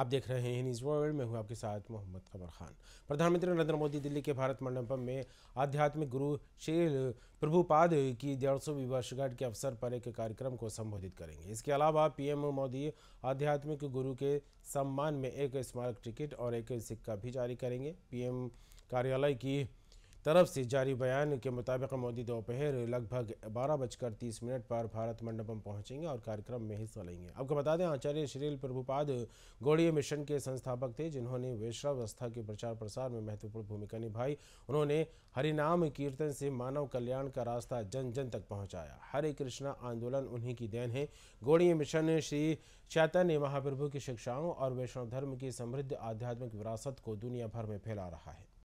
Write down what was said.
आप देख रहे हैं न्यूज़ वर्ल्ड में हूँ आपके साथ मोहम्मद कमर खान प्रधानमंत्री नरेंद्र मोदी दिल्ली के भारत मंडपम में आध्यात्मिक गुरु श्री प्रभुपाद की डेढ़ सौ वर्षगांठ के अवसर पर एक कार्यक्रम को संबोधित करेंगे इसके अलावा पीएम मोदी आध्यात्मिक गुरु के सम्मान में एक स्मारक टिकट और एक सिक्का भी जारी करेंगे पीएम कार्यालय की तरफ से जारी बयान के मुताबिक मोदी दोपहर लगभग बारह बजकर तीस मिनट पर भारत मंडपम पहुंचेंगे और कार्यक्रम में हिस्सा लेंगे आपको बता दें आचार्य श्रील प्रभुपाद गौड़ीय मिशन के संस्थापक थे जिन्होंने वैश्वावस्था के प्रचार प्रसार में महत्वपूर्ण भूमिका निभाई उन्होंने हरिनाम कीर्तन से मानव कल्याण का रास्ता जन जन तक पहुँचाया हरे कृष्णा आंदोलन उन्हीं की देन है गौड़ीय मिशन श्री चैतन्य महाप्रभु की शिक्षाओं और वैष्णव धर्म की समृद्ध आध्यात्मिक विरासत को दुनिया भर में फैला रहा है